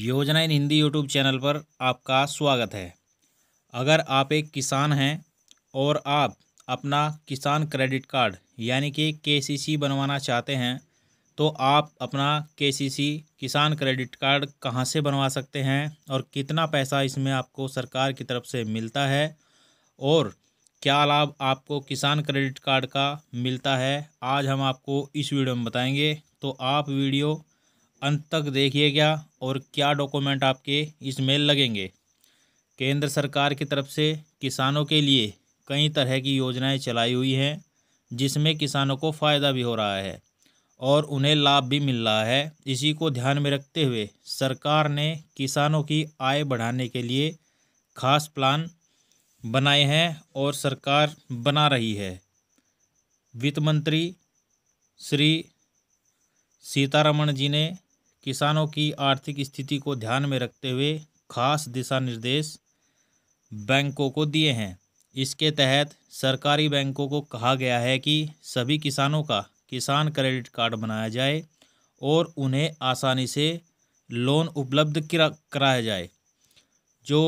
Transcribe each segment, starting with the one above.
योजना इन Hindi YouTube channel पर आपका स्वागत है अगर आप एक किसान हैं और आप अपना किसान क्रेडिट कार्ड यानी कि के बनवाना चाहते हैं तो आप अपना के किसान क्रेडिट कार्ड कहाँ से बनवा सकते हैं और कितना पैसा इसमें आपको सरकार की तरफ से मिलता है और क्या लाभ आपको किसान क्रेडिट कार्ड का मिलता है आज हम आपको इस वीडियो में बताएंगे तो आप वीडियो अंत तक देखिएगा और क्या डॉक्यूमेंट आपके इसमें लगेंगे केंद्र सरकार की तरफ से किसानों के लिए कई तरह की योजनाएं चलाई हुई हैं जिसमें किसानों को फ़ायदा भी हो रहा है और उन्हें लाभ भी मिल रहा है इसी को ध्यान में रखते हुए सरकार ने किसानों की आय बढ़ाने के लिए खास प्लान बनाए हैं और सरकार बना रही है वित्त मंत्री श्री सीतारमण जी ने किसानों की आर्थिक स्थिति को ध्यान में रखते हुए खास दिशा निर्देश बैंकों को दिए हैं इसके तहत सरकारी बैंकों को कहा गया है कि सभी किसानों का किसान क्रेडिट कार्ड बनाया जाए और उन्हें आसानी से लोन उपलब्ध कराया जाए जो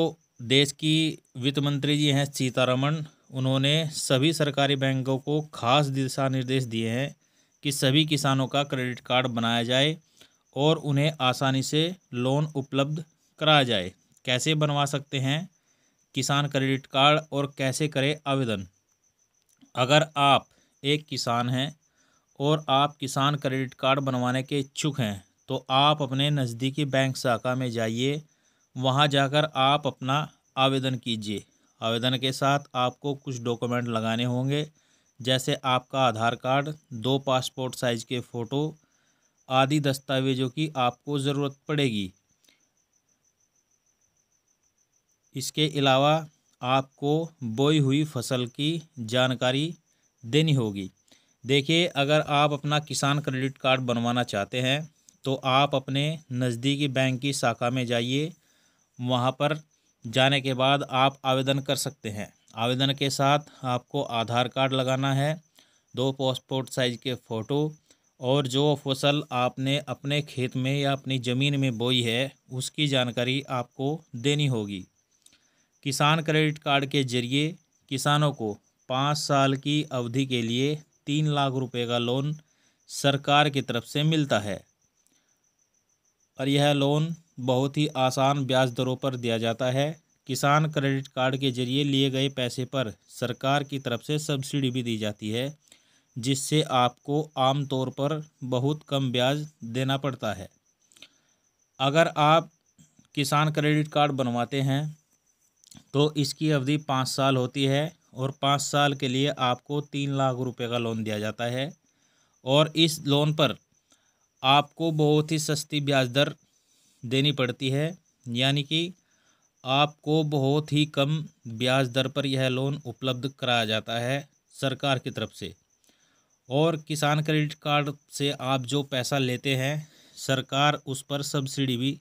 देश की वित्त मंत्री जी हैं सीतारमण उन्होंने सभी सरकारी बैंकों को खास दिशा निर्देश दिए हैं कि सभी किसानों का क्रेडिट कार्ड बनाया जाए और उन्हें आसानी से लोन उपलब्ध कराया जाए कैसे बनवा सकते हैं किसान क्रेडिट कार्ड और कैसे करें आवेदन अगर आप एक किसान हैं और आप किसान क्रेडिट कार्ड बनवाने के इच्छुक हैं तो आप अपने नज़दीकी बैंक शाखा में जाइए वहां जाकर आप अपना आवेदन कीजिए आवेदन के साथ आपको कुछ डॉक्यूमेंट लगाने होंगे जैसे आपका आधार कार्ड दो पासपोर्ट साइज़ के फ़ोटो आदि दस्तावेज़ों की आपको ज़रूरत पड़ेगी इसके अलावा आपको बोई हुई फसल की जानकारी देनी होगी देखिए अगर आप अपना किसान क्रेडिट कार्ड बनवाना चाहते हैं तो आप अपने नज़दीकी बैंक की शाखा में जाइए वहाँ पर जाने के बाद आप आवेदन कर सकते हैं आवेदन के साथ आपको आधार कार्ड लगाना है दो पासपोर्ट साइज़ के फ़ोटो और जो फसल आपने अपने खेत में या अपनी ज़मीन में बोई है उसकी जानकारी आपको देनी होगी किसान क्रेडिट कार्ड के जरिए किसानों को पाँच साल की अवधि के लिए तीन लाख रुपए का लोन सरकार की तरफ से मिलता है और यह लोन बहुत ही आसान ब्याज दरों पर दिया जाता है किसान क्रेडिट कार्ड के जरिए लिए गए पैसे पर सरकार की तरफ से सब्सिडी भी दी जाती है जिससे आपको आम तौर पर बहुत कम ब्याज देना पड़ता है अगर आप किसान क्रेडिट कार्ड बनवाते हैं तो इसकी अवधि पाँच साल होती है और पाँच साल के लिए आपको तीन लाख रुपए का लोन दिया जाता है और इस लोन पर आपको बहुत ही सस्ती ब्याज दर देनी पड़ती है यानी कि आपको बहुत ही कम ब्याज दर पर यह लोन उपलब्ध कराया जाता है सरकार की तरफ से और किसान क्रेडिट कार्ड से आप जो पैसा लेते हैं सरकार उस पर सब्सिडी भी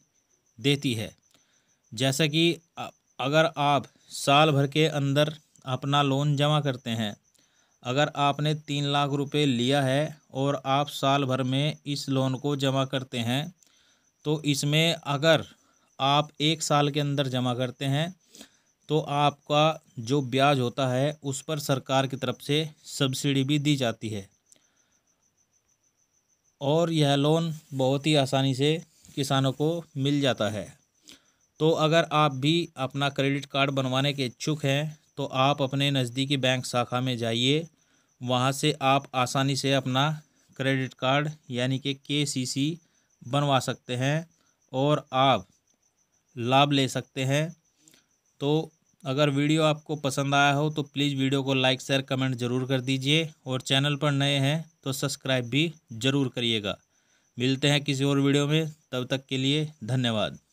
देती है जैसा कि अगर आप साल भर के अंदर अपना लोन जमा करते हैं अगर आपने तीन लाख रुपए लिया है और आप साल भर में इस लोन को जमा करते हैं तो इसमें अगर आप एक साल के अंदर जमा करते हैं तो आपका जो ब्याज होता है उस पर सरकार की तरफ से सब्सिडी भी दी जाती है और यह लोन बहुत ही आसानी से किसानों को मिल जाता है तो अगर आप भी अपना क्रेडिट कार्ड बनवाने के इच्छुक हैं तो आप अपने नज़दीकी बैंक शाखा में जाइए वहाँ से आप आसानी से अपना क्रेडिट कार्ड यानी कि के सी सी बनवा सकते हैं और आप लाभ ले सकते हैं तो अगर वीडियो आपको पसंद आया हो तो प्लीज़ वीडियो को लाइक शेयर कमेंट ज़रूर कर दीजिए और चैनल पर नए हैं तो सब्सक्राइब भी ज़रूर करिएगा मिलते हैं किसी और वीडियो में तब तक के लिए धन्यवाद